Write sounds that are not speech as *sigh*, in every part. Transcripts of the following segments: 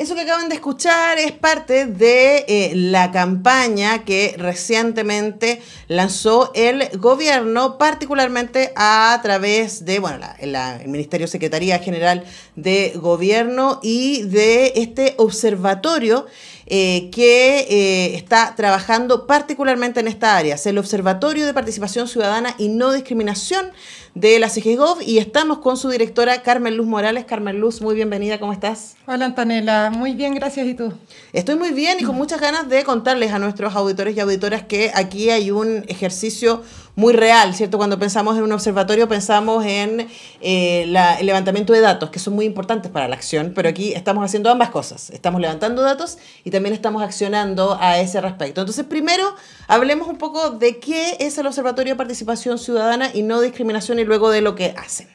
Eso que acaban de escuchar es parte de eh, la campaña que recientemente lanzó el gobierno, particularmente a través de el Ministerio Secretaría General de Gobierno y de este observatorio eh, que eh, está trabajando particularmente en esta área. Es el Observatorio de Participación Ciudadana y No Discriminación de la CGGOV y estamos con su directora Carmen Luz Morales. Carmen Luz, muy bienvenida, ¿cómo estás? Hola Antonella, muy bien, gracias. ¿Y tú? Estoy muy bien y con *laughs* muchas ganas de contarles a nuestros auditores y auditoras que aquí hay un ejercicio muy real, ¿cierto? Cuando pensamos en un observatorio pensamos en eh, el levantamiento de datos, que son muy importantes para la acción, pero aquí estamos haciendo ambas cosas. Estamos levantando datos y también estamos accionando a ese respecto. Entonces, primero, hablemos un poco de qué es el Observatorio de Participación Ciudadana y no discriminación y luego de lo que hacen.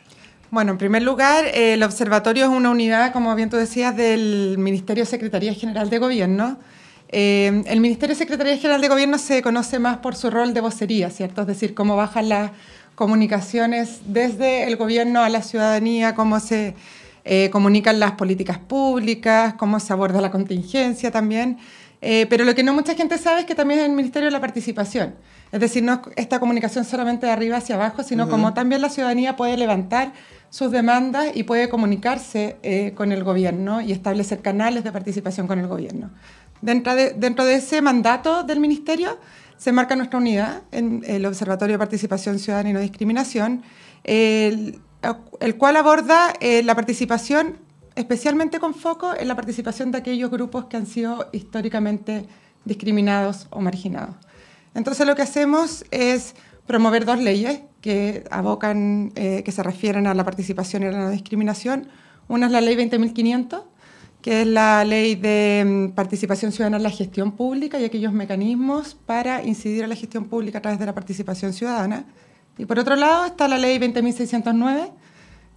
Bueno, en primer lugar, el observatorio es una unidad, como bien tú decías, del Ministerio de Secretaría General de Gobierno, eh, el Ministerio de Secretaría General de Gobierno se conoce más por su rol de vocería, ¿cierto? Es decir, cómo bajan las comunicaciones desde el gobierno a la ciudadanía, cómo se eh, comunican las políticas públicas, cómo se aborda la contingencia también. Eh, pero lo que no mucha gente sabe es que también es el Ministerio de la Participación. Es decir, no esta comunicación solamente de arriba hacia abajo, sino cómo también la ciudadanía puede levantar sus demandas y puede comunicarse con el gobierno y establecer canales de participación con el gobierno. Dentro de, ese mandato del Ministerio se marca nuestra unidad en el Observatorio de Participación Ciudadana y No Discriminación, el, cual aborda eh, la participación especialmente con foco en la participación de aquellos grupos que han sido históricamente discriminados o marginados. Entonces lo que hacemos es promover dos leyes que abocan, eh, que se refieren a la participación y a la no discriminación. Una es la ley 20.500, que es la ley de mm, participación ciudadana en la gestión pública y aquellos mecanismos para incidir en la gestión pública a través de la participación ciudadana. Y por otro lado está la ley 20.609,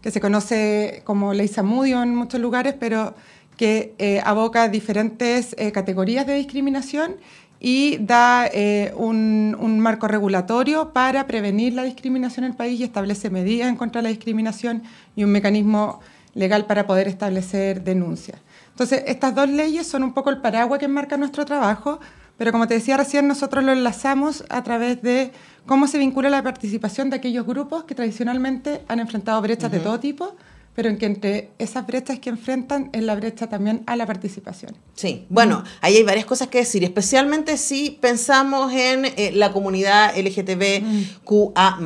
que se conoce como ley Samudio en muchos lugares, pero que eh, aboca diferentes eh, categorías de discriminación y da eh, un, un, marco regulatorio para prevenir la discriminación en el país y establece medidas en contra de la discriminación y un mecanismo legal para poder establecer denuncias. Entonces, estas dos leyes son un poco el paraguas que enmarca nuestro trabajo, pero como te decía recién, nosotros lo enlazamos a través de cómo se vincula la participación de aquellos grupos que tradicionalmente han enfrentado brechas de todo tipo, pero en que entre esas brechas que enfrentan es la brecha también a la participación. Sí, bueno, ahí hay varias cosas que decir, especialmente si pensamos en eh, la comunidad LGTBQA+.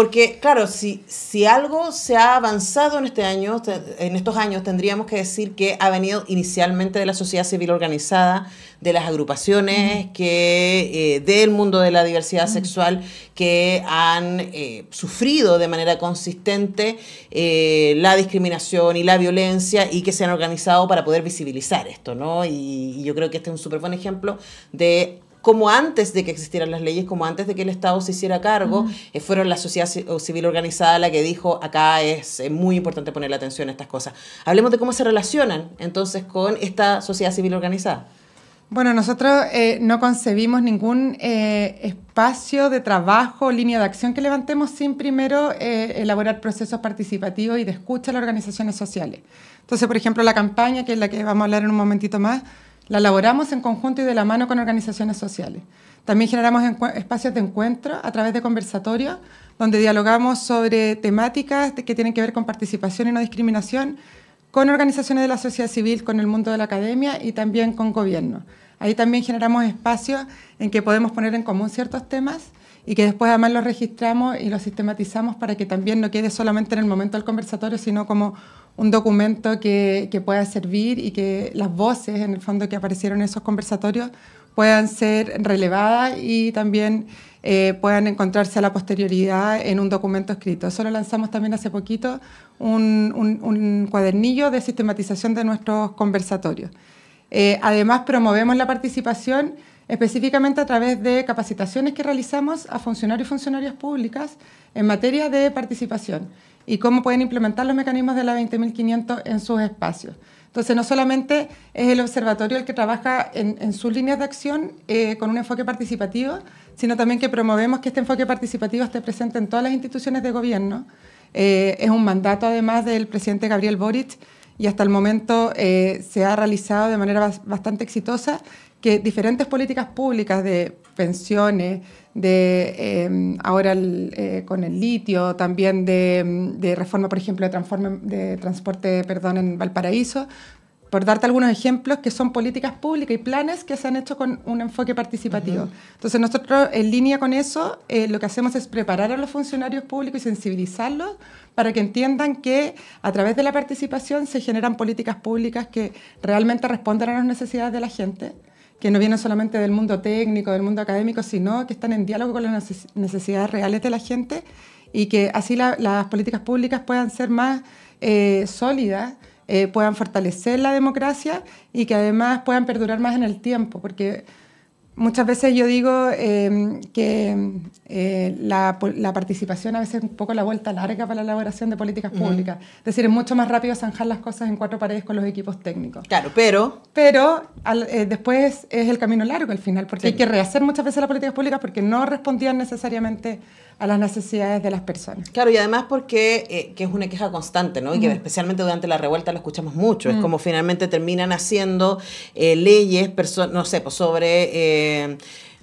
Porque, claro, si, algo se ha avanzado en, este año, en estos años, tendríamos que decir que ha venido inicialmente de la sociedad civil organizada, de las agrupaciones, que, eh, del mundo de la diversidad sexual, que han eh, sufrido de manera consistente eh, la discriminación y la violencia y que se han organizado para poder visibilizar esto, ¿no? Y, y yo creo que este es un súper buen ejemplo de como antes de que existieran las leyes, como antes de que el Estado se hiciera cargo, eh, fueron la sociedad civil organizada la que dijo, acá es muy importante poner la atención a estas cosas. Hablemos de cómo se relacionan entonces con esta sociedad civil organizada. Bueno, nosotros eh, no concebimos ningún eh, espacio de trabajo, línea de acción que levantemos sin primero elaborar procesos participativos y de escucha a las organizaciones sociales. Entonces, por ejemplo, la campaña, que es la que vamos a hablar en un momentito más, la elaboramos en conjunto y de la mano con organizaciones sociales. También generamos espacios de encuentro a través de conversatorios donde dialogamos sobre temáticas que tienen que ver con participación y no discriminación con organizaciones de la sociedad civil, con el mundo de la academia y también con gobierno. Ahí también generamos espacios en que podemos poner en común ciertos temas y que después además los registramos y los sistematizamos para que también no quede solamente en el momento del conversatorio, sino como un documento que, pueda servir y que las voces, en el fondo, que aparecieron en esos conversatorios puedan ser relevadas y también eh, puedan encontrarse a la posterioridad en un documento escrito. Solo lanzamos también hace poquito, un, cuadernillo de sistematización de nuestros conversatorios. Eh, además, promovemos la participación específicamente a través de capacitaciones que realizamos a funcionarios y funcionarias públicas en materia de participación y cómo pueden implementar los mecanismos de la 20.500 en sus espacios. Entonces, no solamente es el observatorio el que trabaja en, sus líneas de acción eh, con un enfoque participativo, sino también que promovemos que este enfoque participativo esté presente en todas las instituciones de gobierno. Eh, es un mandato además del presidente Gabriel Boric y hasta el momento eh, se ha realizado de manera bastante exitosa que diferentes políticas públicas de pensiones, de em, ahora eh, con el litio, también de, reforma, por ejemplo, de, de transporte perdón, en Valparaíso, por darte algunos ejemplos que son políticas públicas y planes que se han hecho con un enfoque participativo. Entonces nosotros en línea con eso eh, lo que hacemos es preparar a los funcionarios públicos y sensibilizarlos para que entiendan que a través de la participación se generan políticas públicas que realmente responden a las necesidades de la gente que no vienen solamente del mundo técnico, del mundo académico, sino que están en diálogo con las necesidades reales de la gente y que así las políticas públicas puedan ser más eh, sólidas, eh, puedan fortalecer la democracia y que además puedan perdurar más en el tiempo, porque muchas veces yo digo em, que eh, la, participación a veces es un poco la vuelta larga para la elaboración de políticas públicas. Es decir, es mucho más rápido zanjar las cosas en cuatro paredes con los equipos técnicos. Claro, pero... Pero eh, después es el camino largo al final, porque hay que rehacer muchas veces las políticas públicas porque no respondían necesariamente a las necesidades de las personas. Claro, y además porque eh, que es una queja constante, ¿no? Y que especialmente durante la revuelta lo escuchamos mucho. Es mm. como finalmente terminan haciendo eh, leyes, no sé, pues sobre... Eh,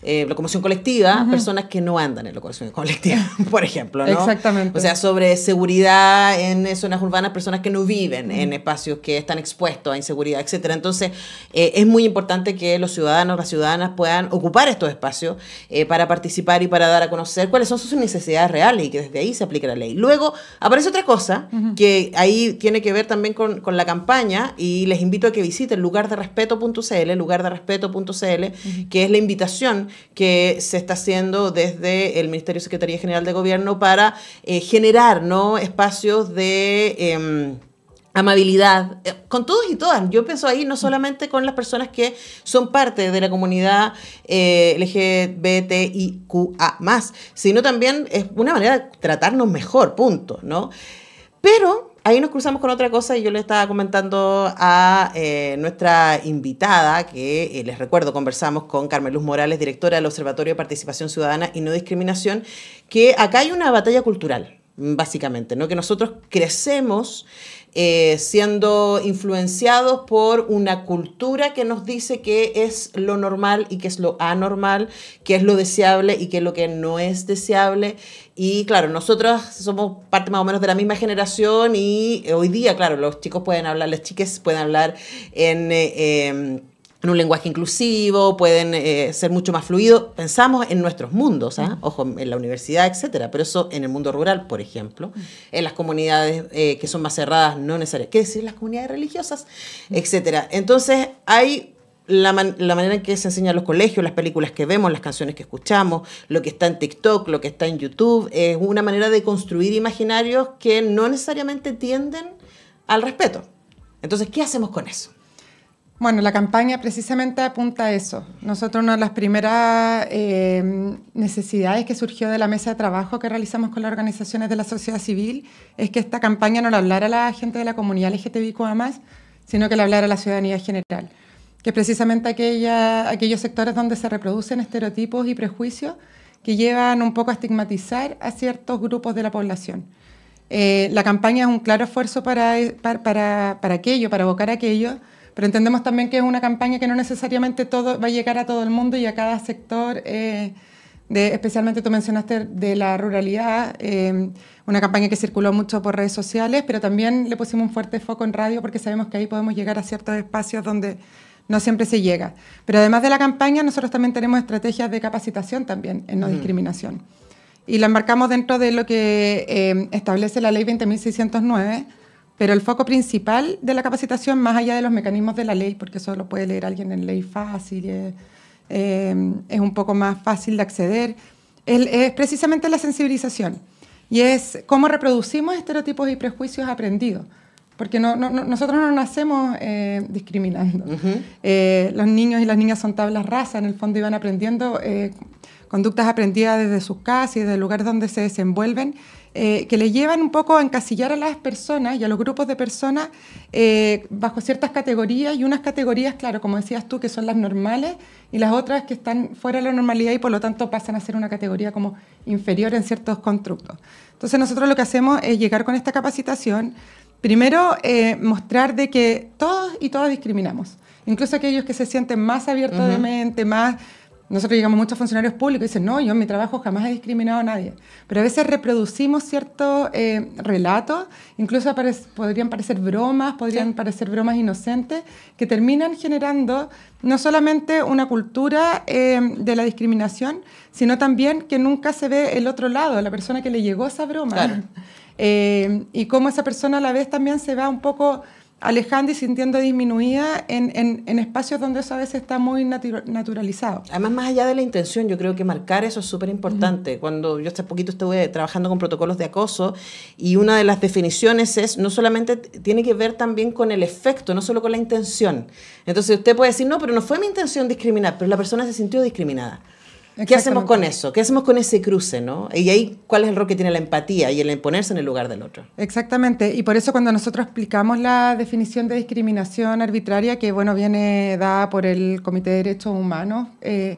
eh, locomoción colectiva, personas que no andan en locomoción colectiva, *laughs* por ejemplo. Exactamente. O sea, sobre seguridad en eh, zonas urbanas, personas que no viven en espacios que están expuestos a inseguridad, etcétera. Entonces, eh, es muy importante que los ciudadanos, las ciudadanas puedan ocupar estos espacios para participar y para dar a conocer cuáles son sus necesidades reales y que desde ahí se aplique la ley. Luego, aparece otra cosa que ahí tiene que ver también con, la campaña y les invito a que visiten lugarderespeto.cl, lugarderespeto.cl, que es la invitación que se está haciendo desde el Ministerio de Secretaría General de Gobierno para eh, generar espacios de... Em, amabilidad, eh, con todos y todas. Yo pienso ahí no solamente con las personas que son parte de la comunidad eh, LGBTIQA, sino también es una manera de tratarnos mejor, punto, ¿no? Pero ahí nos cruzamos con otra cosa y yo le estaba comentando a eh, nuestra invitada, que eh, les recuerdo, conversamos con Carmen Luz Morales, directora del Observatorio de Participación Ciudadana y No Discriminación, que acá hay una batalla cultural, básicamente, ¿no? que nosotros crecemos eh, siendo influenciados por una cultura que nos dice que es lo normal y que es lo anormal, que es lo deseable y que es lo que no es deseable. Y claro, nosotros somos parte más o menos de la misma generación y hoy día, claro, los chicos pueden hablar, las chicas pueden hablar en... Eh, em, un lenguaje inclusivo, pueden eh, ser mucho más fluidos. Pensamos en nuestros mundos, ¿ah? ojo, en la universidad, etcétera, pero eso en el mundo rural, por ejemplo, en las comunidades eh, que son más cerradas, no necesariamente, qué decir, las comunidades religiosas, etcétera. Entonces, hay la, la, manera en que se enseñan los colegios, las películas que vemos, las canciones que escuchamos, lo que está en TikTok, lo que está en YouTube, es una manera de construir imaginarios que no necesariamente tienden al respeto. Entonces, ¿qué hacemos con eso? Bueno, la campaña precisamente apunta a eso. Nosotros una de las primeras eh, necesidades que surgió de la mesa de trabajo que realizamos con las organizaciones de la sociedad civil es que esta campaña no la hablara a la gente de la comunidad más, sino que la hablara a la ciudadanía general, que precisamente aquellos sectores donde se reproducen estereotipos y prejuicios que llevan un poco a estigmatizar a ciertos grupos de la población. Eh, la campaña es un claro esfuerzo para, eh, aquello, para abocar aquello, pero entendemos también que es una campaña que no necesariamente todo va a llegar a todo el mundo y a cada sector. Eh, de, especialmente tú mencionaste de la ruralidad, eh, una campaña que circuló mucho por redes sociales, pero también le pusimos un fuerte foco en radio porque sabemos que ahí podemos llegar a ciertos espacios donde no siempre se llega. Pero además de la campaña, nosotros también tenemos estrategias de capacitación también en no discriminación. Y la embarcamos dentro de lo que eh, establece la ley 20.609 pero el foco principal de la capacitación, más allá de los mecanismos de la ley, porque eso lo puede leer alguien en ley fácil, eh, eh, es, un poco más fácil de acceder, es, precisamente la sensibilización. Y es cómo reproducimos estereotipos y prejuicios aprendidos. Porque no, no, nosotros no nacemos eh, discriminando. los niños y las niñas son tablas rasa, en el fondo iban aprendiendo conductas aprendidas desde sus casas y desde el lugar donde se desenvuelven eh, que le llevan un poco a encasillar a las personas y a los grupos de personas eh, bajo ciertas categorías y unas categorías, claro, como decías tú, que son las normales y las otras que están fuera de la normalidad y por lo tanto pasan a ser una categoría como inferior en ciertos constructos. Entonces nosotros lo que hacemos es llegar con esta capacitación, primero eh, mostrar de que todos y todas discriminamos incluso aquellos que se sienten más abiertos de mente, más nosotros llegamos muchos funcionarios públicos y dicen, no, yo en mi trabajo jamás he discriminado a nadie. Pero a veces reproducimos ciertos eh, relatos, incluso podrían parecer bromas, podrían parecer bromas inocentes, que terminan generando no solamente una cultura eh, de la discriminación, sino también que nunca se ve el otro lado, la persona que le llegó esa broma. *laughs* Eh, y cómo esa persona a la vez también se va un poco alejando sintiendo disminuida en, espacios donde eso a veces está muy naturalizado. Además, más allá de la intención, yo creo que marcar eso es súper importante. Cuando yo hace poquito estuve trabajando con protocolos de acoso y una de las definiciones es, no solamente tiene que ver también con el efecto, no solo con la intención. Entonces usted puede decir, no, pero no fue mi intención discriminar, pero la persona se sintió discriminada. ¿Qué hacemos con eso? ¿Qué hacemos con ese cruce, no? Y ahí, ¿cuál es el rol que tiene la empatía y el ponerse en el lugar del otro? Exactamente, y por eso cuando nosotros explicamos la definición de discriminación arbitraria, que bueno, viene dada por el Comité de Derechos Humanos, eh,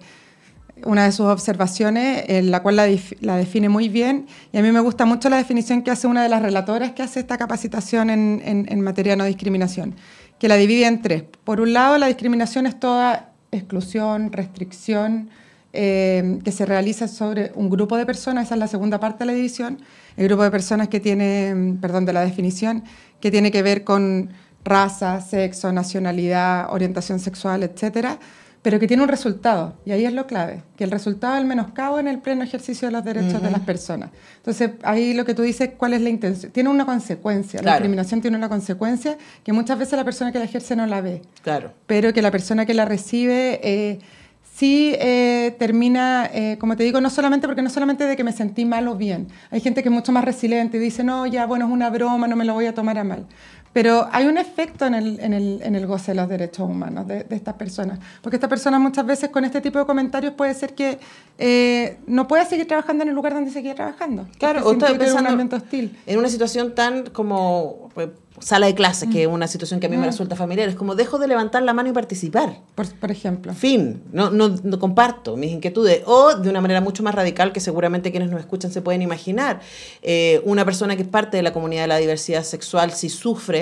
una de sus observaciones, en la cual la, define muy bien, y a mí me gusta mucho la definición que hace una de las relatoras que hace esta capacitación en, en materia de no discriminación, que la divide en tres. Por un lado, la discriminación es toda exclusión, restricción, eh, que se realiza sobre un grupo de personas, esa es la segunda parte de la división, el grupo de personas que tiene, perdón, de la definición, que tiene que ver con raza, sexo, nacionalidad, orientación sexual, etcétera, pero que tiene un resultado, y ahí es lo clave, que el resultado es el menoscabo en el pleno ejercicio de los derechos de las personas. Entonces, ahí lo que tú dices, ¿cuál es la intención? Tiene una consecuencia, la discriminación tiene una consecuencia que muchas veces la persona que la ejerce no la ve, claro. pero que la persona que la recibe... Eh, sí eh, termina, eh, como te digo, no solamente porque no solamente de que me sentí mal o bien. Hay gente que es mucho más resiliente y dice, no, ya, bueno, es una broma, no me lo voy a tomar a mal. Pero hay un efecto en el, en el, en el goce de los derechos humanos de, estas personas, porque estas personas muchas veces con este tipo de comentarios puede ser que eh, no pueda seguir trabajando en el lugar donde seguía trabajando. Claro, este o estoy pensando en un hostil. en una situación tan como pues, sala de clases, que es mm. una situación que a mí me mm. resulta familiar, es como dejo de levantar la mano y participar. Por, ejemplo. Fin, no, no, comparto mis inquietudes, o de una manera mucho más radical que seguramente quienes nos escuchan se pueden imaginar, eh, una persona que es parte de la comunidad de la diversidad sexual, si sufre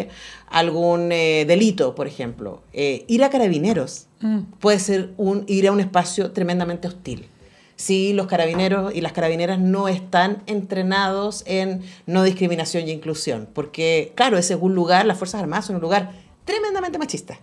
algún eh, delito, por ejemplo. Eh, ir a carabineros mm. puede ser un, ir a un espacio tremendamente hostil. Si los carabineros y las carabineras no están entrenados en no discriminación y inclusión, porque claro, ese es un lugar, las Fuerzas Armadas son un lugar tremendamente machista.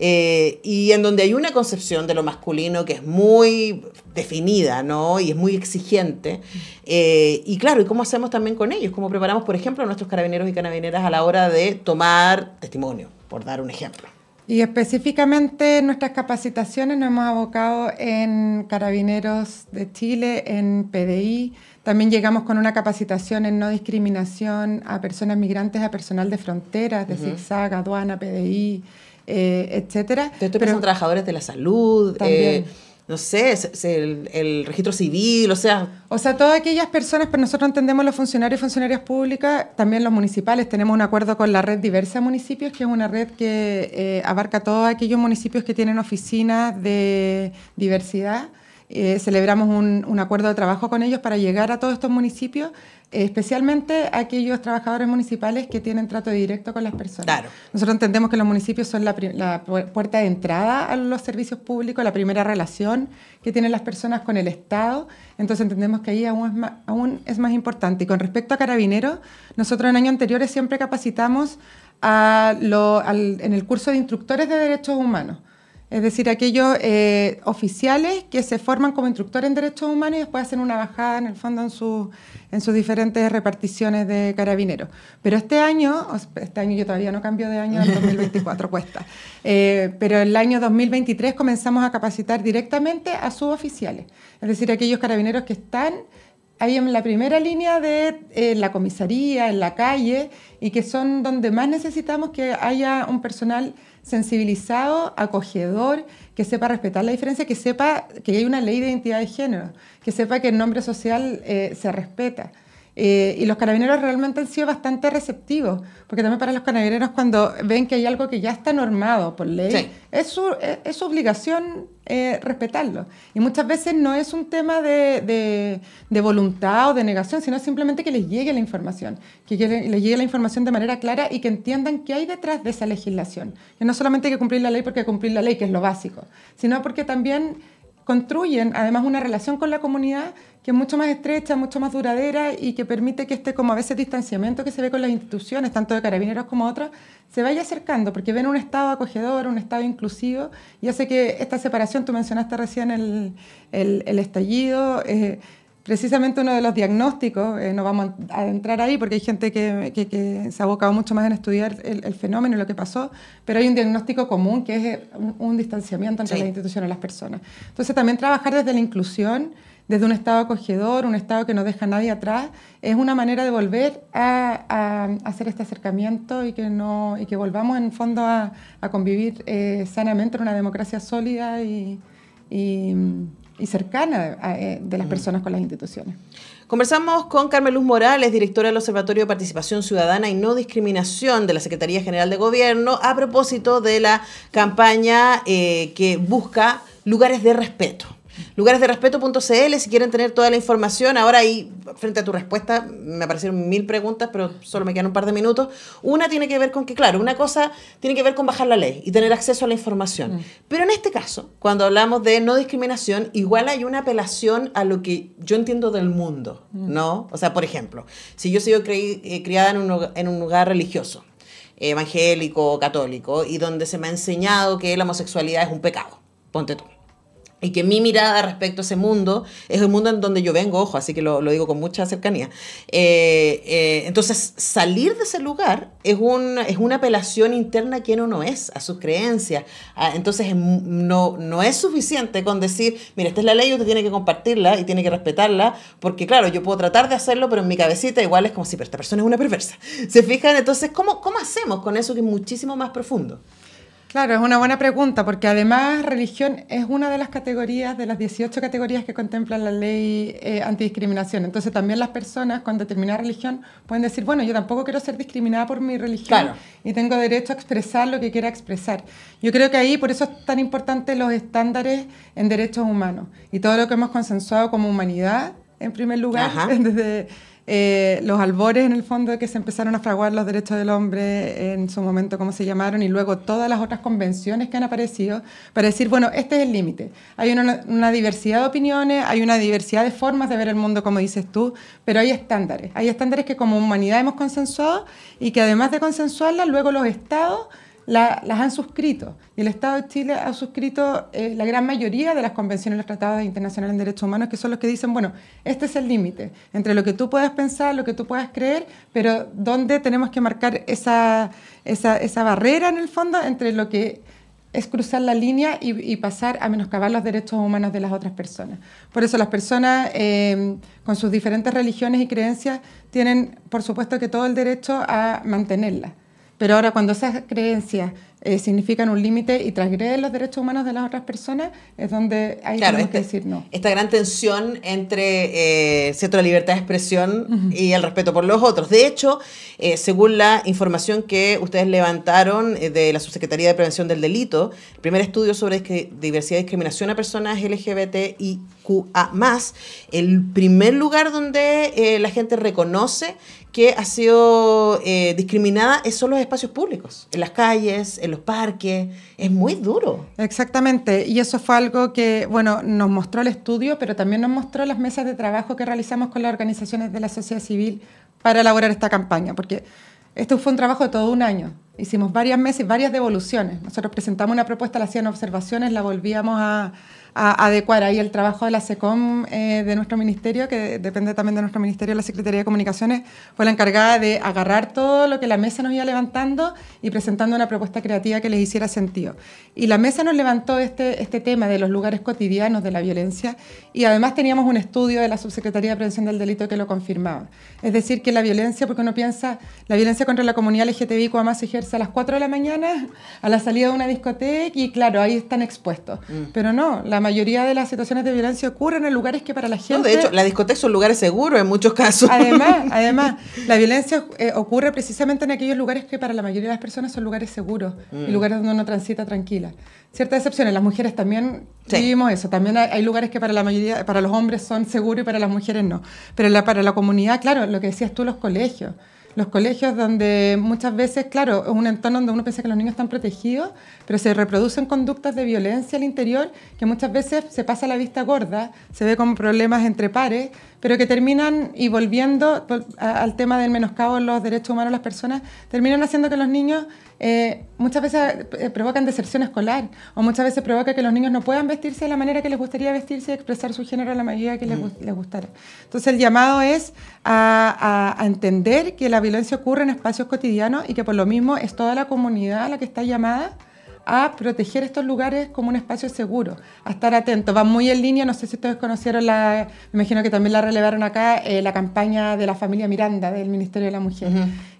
Eh, y en donde hay una concepción de lo masculino que es muy definida, ¿no? Y es muy exigente. Eh, y claro, ¿y cómo hacemos también con ellos? ¿Cómo preparamos, por ejemplo, a nuestros carabineros y carabineras a la hora de tomar testimonio, por dar un ejemplo? Y específicamente nuestras capacitaciones nos hemos abocado en Carabineros de Chile, en PDI. También llegamos con una capacitación en no discriminación a personas migrantes, a personal de fronteras, de ZIGZAG, aduana, PDI, eh, etcétera. Pero estoy trabajadores de la salud, eh, no sé, el, registro civil, o sea... O sea, todas aquellas personas, pero nosotros entendemos los funcionarios y funcionarias públicas, también los municipales, tenemos un acuerdo con la red Diversa Municipios, que es una red que eh, abarca todos aquellos municipios que tienen oficinas de diversidad eh, celebramos un, acuerdo de trabajo con ellos para llegar a todos estos municipios, eh, especialmente aquellos trabajadores municipales que tienen trato directo con las personas. Nosotros entendemos que los municipios son la, puerta de entrada a los servicios públicos, la primera relación que tienen las personas con el Estado, entonces entendemos que ahí aún es más, aún es más importante. Y con respecto a carabineros, nosotros en años anteriores siempre capacitamos a en el curso de instructores de derechos humanos es decir, aquellos eh, oficiales que se forman como instructores en derechos humanos y después hacen una bajada en el fondo en, sus diferentes reparticiones de carabineros. Pero este año, este año yo todavía no cambio de año, el 2024 *laughs* cuesta, eh, pero el año 2023 comenzamos a capacitar directamente a suboficiales, es decir, aquellos carabineros que están ahí en la primera línea de eh, la comisaría, en la calle, y que son donde más necesitamos que haya un personal sensibilizado, acogedor, que sepa respetar la diferencia, que sepa que hay una ley de identidad de género, que sepa que el nombre social eh, se respeta. Eh, y los carabineros realmente han sido bastante receptivos, porque también para los carabineros cuando ven que hay algo que ya está normado por ley, es, su, es, obligación eh, respetarlo. Y muchas veces no es un tema de, de, de, voluntad o de negación, sino simplemente que les llegue la información, que les llegue la información de manera clara y que entiendan qué hay detrás de esa legislación. Que no solamente hay que cumplir la ley porque hay que cumplir la ley, que es lo básico, sino porque también construyen además una relación con la comunidad que es mucho más estrecha, mucho más duradera y que permite que este como a veces distanciamiento que se ve con las instituciones, tanto de carabineros como otras, se vaya acercando porque ven un estado acogedor, un estado inclusivo y hace que esta separación, tú mencionaste recién el, estallido, eh, Precisamente uno de los diagnósticos, eh, no vamos a entrar ahí porque hay gente que, se ha abocado mucho más en estudiar el, fenómeno y lo que pasó, pero hay un diagnóstico común que es eh, un, distanciamiento entre la institución y las personas. Entonces también trabajar desde la inclusión, desde un estado acogedor, un estado que no deja a nadie atrás, es una manera de volver a, hacer este acercamiento y que, no, que volvamos en fondo a, convivir eh, sanamente en una democracia sólida y y cercana eh, de las mm. personas con las instituciones. Conversamos con Carmen Luz Morales, directora del Observatorio de Participación Ciudadana y No Discriminación de la Secretaría General de Gobierno, a propósito de la campaña eh, que busca lugares de respeto. Lugaresderespeto.cl si quieren tener toda la información. Ahora ahí, frente a tu respuesta, me aparecieron mil preguntas, pero solo me quedan un par de minutos. Una tiene que ver con que, claro, una cosa tiene que ver con bajar la ley y tener acceso a la información. Mm. Pero en este caso, cuando hablamos de no discriminación, igual hay una apelación a lo que yo entiendo del mundo, mm. ¿no? O sea, por ejemplo, si yo soy sido eh, criada en un, en un lugar religioso, evangélico, católico, y donde se me ha enseñado que la homosexualidad es un pecado, ponte tú y que mi mirada respecto a ese mundo es el mundo en donde yo vengo, ojo, así que lo, lo digo con mucha cercanía. Eh, eh, entonces, salir de ese lugar es, un, es una apelación interna a quien uno es, a sus creencias. Ah, entonces, no, no es suficiente con decir, mira, esta es la ley, usted tiene que compartirla y tiene que respetarla, porque claro, yo puedo tratar de hacerlo, pero en mi cabecita igual es como si, esta persona es una perversa. ¿Se fijan? Entonces, ¿cómo, cómo hacemos con eso que es muchísimo más profundo? Claro, es una buena pregunta, porque además religión es una de las categorías, de las 18 categorías que contempla la ley eh, antidiscriminación. Entonces también las personas con determinada religión pueden decir, bueno, yo tampoco quiero ser discriminada por mi religión y tengo derecho a expresar lo que quiera expresar. Yo creo que ahí por eso es tan importante los estándares en derechos humanos y todo lo que hemos consensuado como humanidad, en primer lugar, *laughs* desde eh, los albores en el fondo de que se empezaron a fraguar los derechos del hombre en su momento, como se llamaron, y luego todas las otras convenciones que han aparecido para decir, bueno, este es el límite. Hay una, una, diversidad de opiniones, hay una diversidad de formas de ver el mundo, como dices tú, pero hay estándares. Hay estándares que como humanidad hemos consensuado y que además de consensuarlas, luego los estados las han suscrito. Y el Estado de Chile ha suscrito eh, la gran mayoría de las convenciones y los tratados internacionales en derechos humanos, que son los que dicen, bueno, este es el límite entre lo que tú puedas pensar, lo que tú puedas creer, pero dónde tenemos que marcar esa, barrera en el fondo entre lo que es cruzar la línea y, pasar a menoscabar los derechos humanos de las otras personas. Por eso las personas em, con sus diferentes religiones y creencias tienen, por supuesto, que todo el derecho a mantenerlas. Pero ahora cuando esas creencias eh, significan un límite y transgreden los derechos humanos de las otras personas, es donde hay que este- decir no. Esta gran tensión entre eh, cierto, la libertad de expresión y el respeto por los otros. De hecho, eh, según la información que ustedes levantaron de la Subsecretaría de Prevención del Delito, el primer estudio sobre diversidad y discriminación a personas LGBTIQA, el primer lugar donde la gente reconoce que ha sido discriminada es son los espacios públicos, en las calles, en los parques. Es muy duro. Exactamente. Y eso fue algo que, bueno, nos mostró el estudio, pero también nos mostró las mesas de trabajo que realizamos con las organizaciones de la sociedad civil para elaborar esta campaña, porque esto fue un trabajo de todo un año. Hicimos varias mesas y varias devoluciones. Nosotros presentamos una propuesta, la hacían observaciones, la volvíamos a a adecuar ahí el trabajo de la SECOM eh, de nuestro ministerio, que depende también de nuestro ministerio, la Secretaría de Comunicaciones, fue la encargada de agarrar todo lo que la mesa nos iba levantando y presentando una propuesta creativa que les hiciera sentido. Y la mesa nos levantó este, este tema de los lugares cotidianos de la violencia y además teníamos un estudio de la Subsecretaría de Prevención del Delito que lo confirmaba. Es decir, que la violencia, porque uno piensa, la violencia contra la comunidad LGTBI más se ejerce a las 4 de la mañana, a la salida de una discoteca y claro, ahí están expuestos. Mm. Pero no, la la mayoría de las situaciones de violencia ocurren en lugares que para la gente... No, de hecho, la discoteca son lugares seguros en muchos casos. Además, *laughs* además la violencia eh, ocurre precisamente en aquellos lugares que para la mayoría de las personas son lugares seguros y mm. lugares donde uno transita tranquila. Ciertas excepciones, las mujeres también vivimos eso, también hay, lugares que para la mayoría, para los hombres son seguros y para las mujeres no. Pero para la comunidad, claro, lo que decías tú, los colegios los colegios donde muchas veces, claro, es un entorno donde uno piensa que los niños están protegidos, pero se reproducen conductas de violencia al interior que muchas veces se pasa la vista gorda, se ve como problemas entre pares pero que terminan, y volviendo al tema del menoscabo en los derechos humanos de las personas, terminan haciendo que los niños eh, muchas veces eh, provocan deserción escolar o muchas veces provoca que los niños no puedan vestirse de la manera que les gustaría vestirse y expresar su género a la medida que les, mm. les gustara. Entonces el llamado es a, a, entender que la violencia ocurre en espacios cotidianos y que por lo mismo es toda la comunidad la que está llamada a proteger estos lugares como un espacio seguro, a estar atentos. Va muy en línea, no sé si ustedes conocieron la, me imagino que también la relevaron acá, eh, la campaña de la familia Miranda del Ministerio de la Mujer,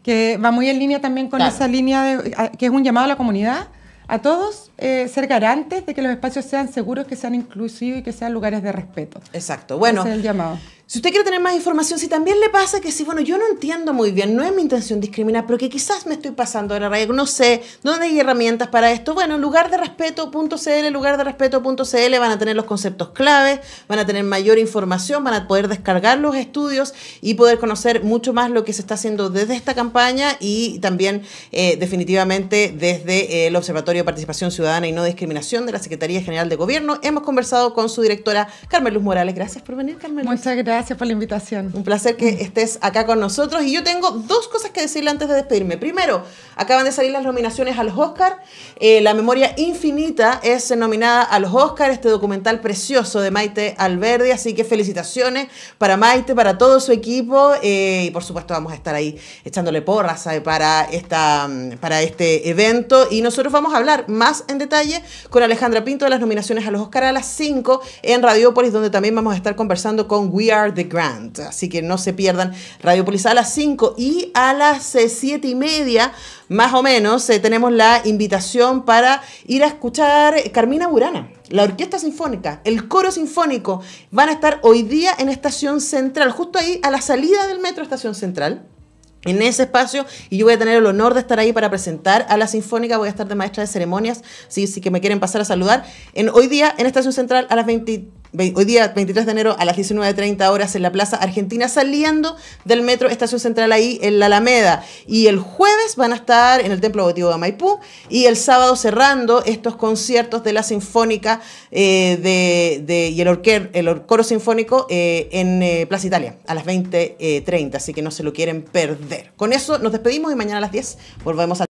que va muy en línea también con esa línea de, que es un llamado a la comunidad, a todos eh, ser garantes de que los espacios sean seguros, que sean inclusivos y que sean lugares de respeto. Exacto, bueno. Ese es el llamado. Si usted quiere tener más información, si también le pasa que si, bueno, yo no entiendo muy bien, no es mi intención discriminar, pero que quizás me estoy pasando de la raíz, no sé, ¿dónde hay herramientas para esto? Bueno, lugar de respeto.cl, lugar de respeto.cl van a tener los conceptos claves, van a tener mayor información, van a poder descargar los estudios y poder conocer mucho más lo que se está haciendo desde esta campaña y también eh, definitivamente desde eh, el Observatorio de Participación Ciudadana y No Discriminación de la Secretaría General de Gobierno. Hemos conversado con su directora, Carmen Luz Morales. Gracias por venir, Carmen. Muchas gracias gracias por la invitación. Un placer que estés acá con nosotros. Y yo tengo dos cosas que decirle antes de despedirme. Primero, acaban de salir las nominaciones a los Oscar. Eh, la memoria infinita es nominada a los Oscar, este documental precioso de Maite Alberdi. Así que felicitaciones para Maite, para todo su equipo. Eh, y por supuesto vamos a estar ahí echándole porras Para, esta, mm, para este evento. Y nosotros vamos a hablar más en detalle con Alejandra Pinto de las nominaciones a los Oscar a las 5 en Radiopolis, donde también vamos a estar conversando con We Are de the Grand. Así que no se pierdan Radiopolis a las 5 y a las 7 eh, y media, más o menos, eh, tenemos la invitación para ir a escuchar Carmina Burana. La Orquesta Sinfónica, el Coro Sinfónico van a estar hoy día en Estación Central, justo ahí a la salida del metro Estación Central en ese espacio y yo voy a tener el honor de estar ahí para presentar a la Sinfónica, voy a estar de maestra de ceremonias, sí, que me quieren pasar a saludar. En, hoy día en Estación Central a las 23 hoy día 23 de enero a las 19.30 horas en la Plaza Argentina, saliendo del metro Estación Central ahí en la Alameda. Y el jueves van a estar en el Templo Votivo de Maipú y el sábado cerrando estos conciertos de la Sinfónica eh, y el, el Coro Sinfónico eh, en eh, Plaza Italia a las 20.30, así que no se lo quieren perder. Con eso nos despedimos y mañana a las 10 volvemos a